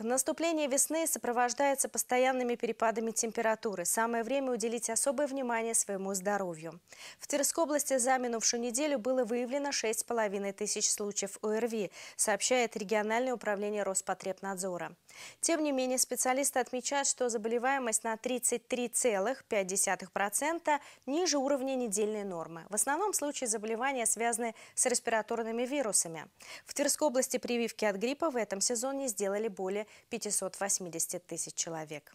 Наступление весны сопровождается постоянными перепадами температуры. Самое время уделить особое внимание своему здоровью. В Тверской области за минувшую неделю было выявлено 6,5 тысяч случаев ОРВИ, сообщает региональное управление Роспотребнадзора. Тем не менее, специалисты отмечают, что заболеваемость на 33,5% ниже уровня недельной нормы. В основном случаи заболевания связаны с респираторными вирусами. В Тверской области прививки от гриппа в этом сезоне сделали более более 580 тысяч человек.